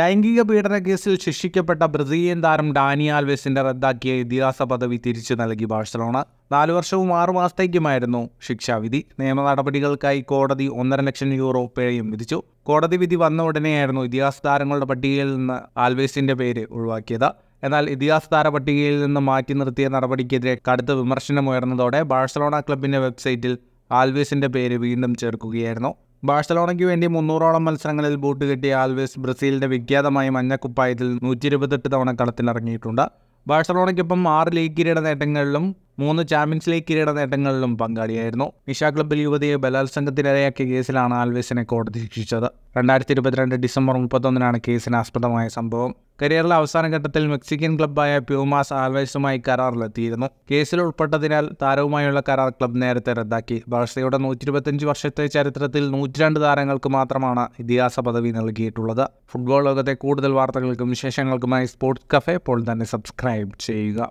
ലൈംഗിക പീഡന കേസിൽ ശിക്ഷിക്കപ്പെട്ട ബ്രസീലിയൻ താരം ഡാനി ആൽവേസിന്റെ റദ്ദാക്കിയ ഇതിഹാസ പദവി തിരിച്ചു നൽകി ബാഴ്സലോണ നാലു വർഷവും ആറു മാസത്തേക്കുമായിരുന്നു ശിക്ഷാവിധി നിയമ നടപടികൾക്കായി കോടതി ഒന്നര ലക്ഷം യൂറോ പിഴയും വിധിച്ചു കോടതി വിധി വന്ന ഉടനെയായിരുന്നു ഇതിഹാസ താരങ്ങളുടെ പട്ടികയിൽ നിന്ന് ആൽവേസിന്റെ പേര് ഒഴിവാക്കിയത് എന്നാൽ ഇതിഹാസ താര പട്ടികയിൽ നിന്ന് മാറ്റി നിർത്തിയ നടപടിക്കെതിരെ കടുത്ത വിമർശനമുയർന്നതോടെ ബാഴ്സലോണ ക്ലബിന്റെ വെബ്സൈറ്റിൽ ആൽവേസിന്റെ പേര് വീണ്ടും ചേർക്കുകയായിരുന്നു ബാഴ്സലോണയ്ക്ക് വേണ്ടി മുന്നൂറോളം മത്സരങ്ങളിൽ ബൂട്ട് കിട്ടിയ ആൽവേസ് ബ്രസീലിൻ്റെ വിഖ്യാതമായ മഞ്ഞക്കുപ്പായത്തിൽ നൂറ്റി ഇരുപത്തെട്ട് തവണ കളത്തിലിറങ്ങിയിട്ടുണ്ട് ബാഴ്സലോണയ്ക്കൊപ്പം ആറ് ലീഗ് കിരീട നേട്ടങ്ങളിലും മൂന്ന് ചാമ്പ്യൻസ് ലീഗ് കിരീട നേട്ടങ്ങളിലും പങ്കാളിയായിരുന്നു നിഷാ ക്ലബ്ബിൽ യുവതിയെ ബലാത്സംഗത്തിനിരയാക്കിയ കേസിലാണ് ആൽവേസിനെ കോടതി ശിക്ഷിച്ചത് രണ്ടായിരത്തി ഇരുപത്തിരണ്ട് ഡിസംബർ മുപ്പത്തൊന്നിനാണ് കേസിന് ആസ്പദമായ സംഭവം കരിയറിലെ അവസാന ഘട്ടത്തിൽ മെക്സിക്കൻ ക്ലബ്ബായ പ്യൂമാസ് ആൽവേഴ്സുമായി കരാറിലെത്തിയിരുന്നു കേസിൽ ഉൾപ്പെട്ടതിനാൽ താരവുമായുള്ള കരാർ ക്ലബ് നേരത്തെ റദ്ദാക്കി ബാഴ്സയുടെ നൂറ്റി ഇരുപത്തിയഞ്ച് വർഷത്തെ ചരിത്രത്തിൽ നൂറ്റിരണ്ട് താരങ്ങൾക്ക് മാത്രമാണ് ഇതിഹാസ പദവി നൽകിയിട്ടുള്ളത് ഫുട്ബോൾ ലോകത്തെ കൂടുതൽ വാർത്തകൾക്കും വിശേഷങ്ങൾക്കുമായി സ്പോർട്സ് കഫേ ഇപ്പോൾ തന്നെ സബ്സ്ക്രൈബ് ചെയ്യുക